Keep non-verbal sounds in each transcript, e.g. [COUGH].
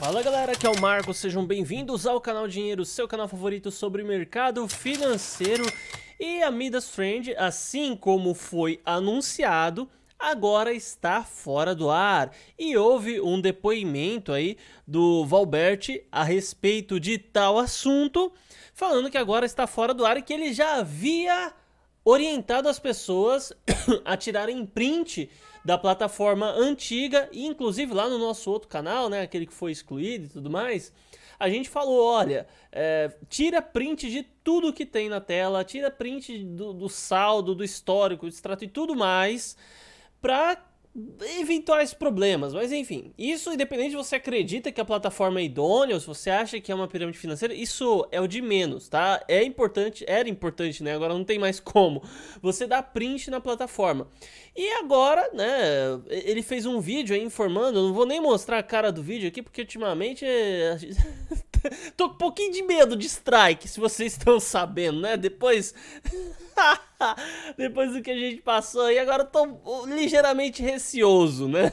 Fala galera, aqui é o Marco, sejam bem-vindos ao canal Dinheiro, seu canal favorito sobre mercado financeiro e a Midas assim como foi anunciado, agora está fora do ar. E houve um depoimento aí do Valberti a respeito de tal assunto, falando que agora está fora do ar e que ele já havia orientado as pessoas [COUGHS] a tirarem print da plataforma antiga, e inclusive lá no nosso outro canal, né, aquele que foi excluído e tudo mais, a gente falou, olha, é, tira print de tudo que tem na tela, tira print do, do saldo, do histórico, do extrato e tudo mais, para eventuais problemas, mas enfim, isso independente você acredita que a plataforma é idônea ou se você acha que é uma pirâmide financeira, isso é o de menos, tá? É importante, era importante, né? Agora não tem mais [LAUGHS] como. Você dá print na plataforma. E agora, né, ele fez um vídeo aí informando, eu não vou nem mostrar a cara do vídeo aqui porque ultimamente é... [LAUGHS] tô com um pouquinho de medo de strike, se vocês estão sabendo, né? Depois [LAUGHS] [LAUGHS] Depois do que a gente passou aí, agora eu tô uh, ligeiramente receoso, né?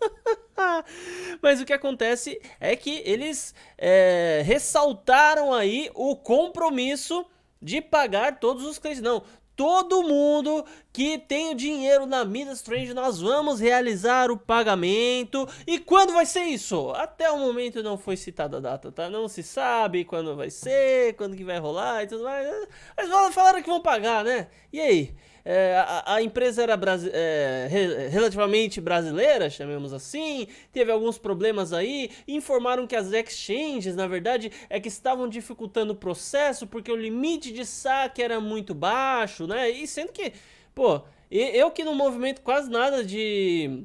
[LAUGHS] Mas o que acontece é que eles é, ressaltaram aí o compromisso de pagar todos os créditos. Não, todo mundo que tem o dinheiro na Midas Strange, nós vamos realizar o pagamento. E quando vai ser isso? Até o momento não foi citada a data, tá? Não se sabe quando vai ser, quando que vai rolar e tudo mais. Né? Mas falaram que vão pagar, né? E aí? É, a, a, empresa era brasi é, re relativamente brasileira, chamemos assim, teve alguns problemas aí, informaram que as exchanges, na verdade, é que estavam dificultando o processo porque o limite de saque era muito baixo, né? E sendo que, pô, eu que não movimento quase nada de.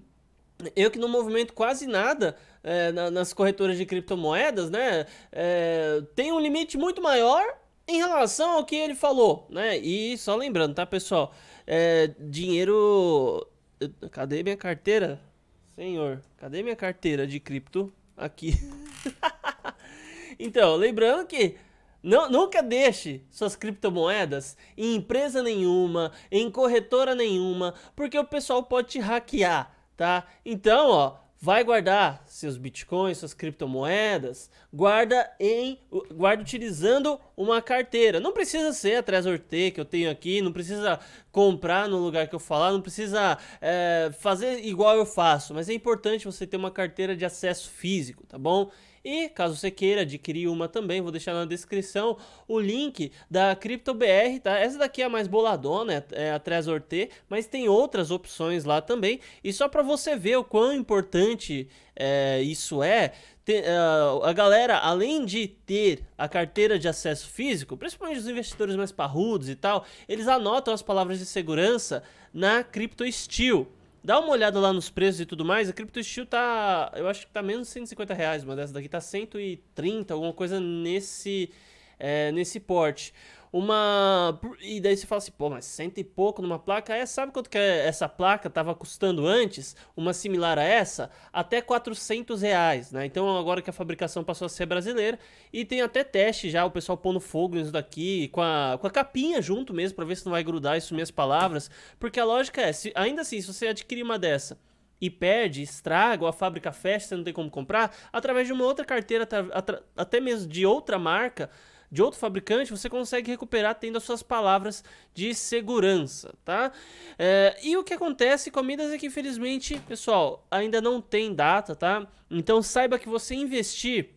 Eu que não movimento quase nada é, nas corretoras de criptomoedas, né? É, tem um limite muito maior em relação ao que ele falou, né? E só lembrando, tá, pessoal? É, dinheiro. Cadê minha carteira? Senhor, cadê minha carteira de cripto? Aqui. [LAUGHS] então, lembrando que não, nunca deixe suas criptomoedas em empresa nenhuma, em corretora nenhuma, porque o pessoal pode te hackear, tá? Então, ó, vai guardar seus bitcoins, suas criptomoedas, guarda em guarda utilizando uma carteira. Não precisa ser a Trezor T que eu tenho aqui, não precisa comprar no lugar que eu falar, não precisa é, fazer igual eu faço, mas é importante você ter uma carteira de acesso físico, tá bom? E caso você queira adquirir uma também, vou deixar na descrição o link da CryptoBR, tá? Essa daqui é a mais boladona, é, é a Trezor T, mas tem outras opções lá também. E só para você ver o quão importante é, isso é, uh, a galera, além de ter a carteira de acesso físico, principalmente os investidores mais parrudos e tal, eles anotam as palavras de segurança na Crypto Steel. Dá uma olhada lá nos preços e tudo mais. A Crypto Steel tá. Eu acho que tá menos de 150 reais. Uma dessa daqui tá 130, alguma coisa nesse, é, nesse porte uma. E daí você fala assim, pô, mas cento e pouco numa placa. É, sabe quanto que é essa placa tava custando antes? Uma similar a essa? Até 400 reais, né? Então agora que a fabricação passou a ser brasileira. E tem até teste já, o pessoal pondo fogo nisso daqui, com a, com a capinha junto mesmo, para ver se não vai grudar isso minhas palavras. Porque a lógica é, se, ainda assim, se você adquirir uma dessa e perde, estraga, ou a fábrica fecha, você não tem como comprar, através de uma outra carteira, até mesmo de outra marca, de outro fabricante, você consegue recuperar tendo as suas palavras de segurança, tá? É, e o que acontece com comidas é que, infelizmente, pessoal, ainda não tem data, tá? Então saiba que você investir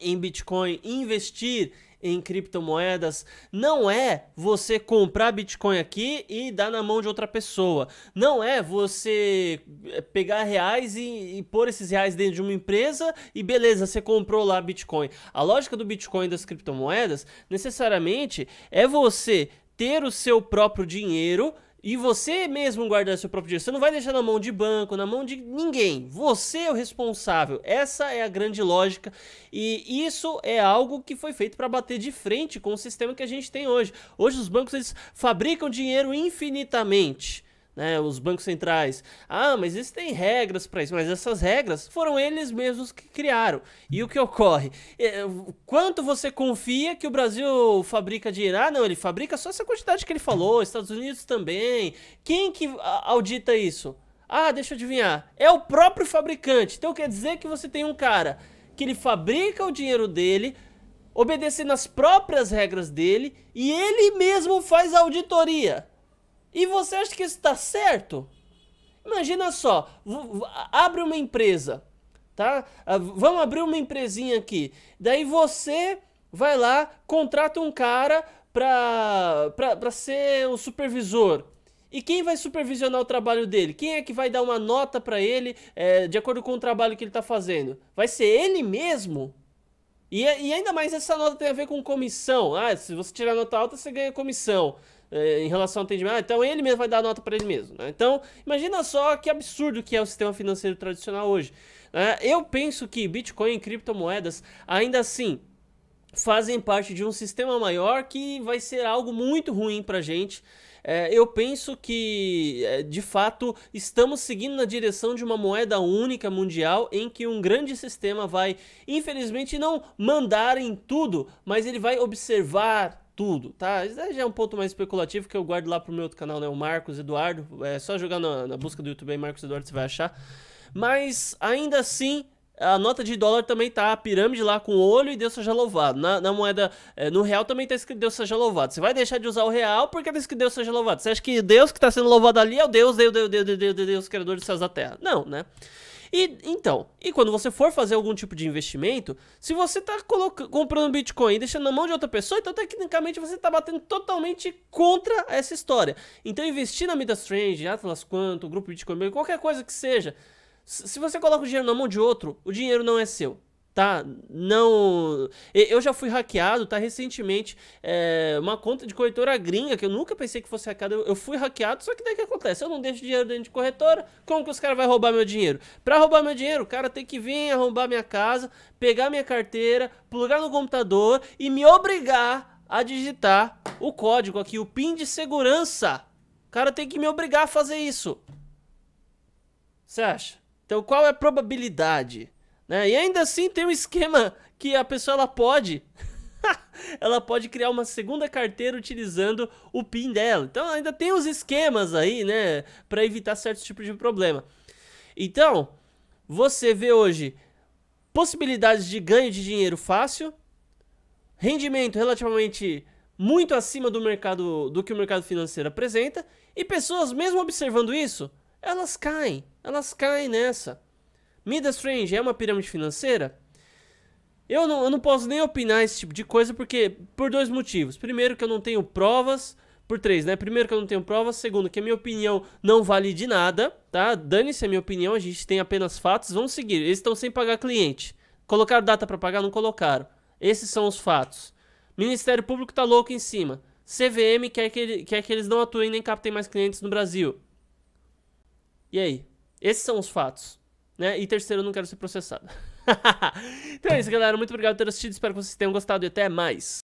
em Bitcoin, investir em criptomoedas não é você comprar Bitcoin aqui e dar na mão de outra pessoa. Não é você eh, pegar reais e, e pôr esses reais dentro de uma empresa e beleza, você comprou lá Bitcoin. A lógica do Bitcoin das criptomoedas necessariamente é você ter o seu próprio dinheiro e você mesmo guardar seu próprio dinheiro. Você não vai deixar na mão de banco, na mão de ninguém. Você é o responsável. Essa é a grande lógica. E isso é algo que foi feito para bater de frente com o sistema que a gente tem hoje. Hoje os bancos eles fabricam dinheiro infinitamente né, os bancos centrais. Ah, mas existem regras para isso, mas essas regras foram eles mesmos que criaram. E o que ocorre? É, quanto você confia que o Brasil fabrica dinheiro? Ah, não, ele fabrica só essa quantidade que ele falou, Estados Unidos também. Quem que audita isso? Ah, deixa eu adivinhar. É o próprio fabricante. Então quer dizer que você tem um cara que ele fabrica o dinheiro dele, obedecendo as próprias regras dele, e ele mesmo faz a auditoria. E você acha que isso está certo? Imagina só, abre uma empresa, tá? Ah, vamos abrir uma empresinha aqui. Daí você vai lá, contrata um cara para ser o supervisor. E quem vai supervisionar o trabalho dele? Quem é que vai dar uma nota para ele é, de acordo com o trabalho que ele está fazendo? Vai ser ele mesmo? E, é, e ainda mais essa nota tem a ver com comissão. Ah, se você tirar nota alta, você ganha comissão é, em relação ao atendimento. Ah, então ele mesmo vai dar nota para ele mesmo. Né? Então, imagina só que absurdo que é o sistema financeiro tradicional hoje. Né? Eu penso que Bitcoin e criptomoedas, ainda assim, fazem parte de um sistema maior que vai ser algo muito ruim para a gente. É, eu penso que, é, de fato, estamos seguindo na direção de uma moeda única mundial em que um grande sistema vai, infelizmente, não mandar em tudo, mas ele vai observar tudo, tá? Isso já é um ponto mais especulativo que eu guardo lá pro meu outro canal, né? O Marcos Eduardo. É só jogar na, na busca do YouTube aí, Marcos Eduardo, você vai achar. Mas ainda assim, a nota de dólar também tá a pirâmide lá com olho e Deus seja louvado. Na, na moeda, é, no real também tá escrito Deus seja louvado. Você vai deixar de usar o real porque tá escrito Deus seja louvado. Você acha que Deus que tá sendo louvado ali é o Deus, Deus, Deus, Deus, Deus, Deus, Deus, Deus criador dos céus da terra? Não, né? E então, e quando você for fazer algum tipo de investimento, se você está comprando Bitcoin e deixando na mão de outra pessoa, então tecnicamente você está batendo totalmente contra essa história. Então investir na Midas Strange, Atlas Quanto, Grupo Bitcoin, qualquer coisa que seja, se você coloca o dinheiro na mão de outro, o dinheiro não é seu tá? Não. Eu já fui hackeado, tá? Recentemente, é, uma conta de corretora gringa, que eu nunca pensei que fosse hackeado. Eu fui hackeado, só que daí que acontece? Eu não deixo dinheiro dentro de corretora, como que os caras vão roubar meu dinheiro? Pra roubar meu dinheiro, o cara tem que vir arrombar minha casa, pegar minha carteira, plugar no computador e me obrigar a digitar o código aqui, o PIN de segurança. O cara tem que me obrigar a fazer isso. Você acha? Então qual é a probabilidade? Né? E ainda assim tem um esquema que a pessoa ela pode [LAUGHS] ela pode criar uma segunda carteira utilizando o PIN dela. Então ainda tem os esquemas aí, né, para evitar certos tipos de problema. Então, você vê hoje possibilidades de ganho de dinheiro fácil, rendimento relativamente muito acima do mercado do que o mercado financeiro apresenta e pessoas mesmo observando isso, elas caem, elas caem nessa. Midas Strange é uma pirâmide financeira? Eu não, eu não posso nem opinar esse tipo de coisa porque por dois motivos. Primeiro que eu não tenho provas, por três, né? Primeiro que eu não tenho provas, segundo que a minha opinião não vale de nada, tá? Dane-se a minha opinião, a gente tem apenas fatos, vamos seguir. Eles estão sem pagar cliente. Colocaram data para pagar? Não colocaram. Esses são os fatos. Ministério Público tá louco em cima. CVM quer que, ele, quer que eles não atuem nem captem mais clientes no Brasil. E aí? Esses são os fatos. Né? E terceiro, eu não quero ser processado. [LAUGHS] então é isso, galera. Muito obrigado por ter assistido. Espero que vocês tenham gostado e até mais.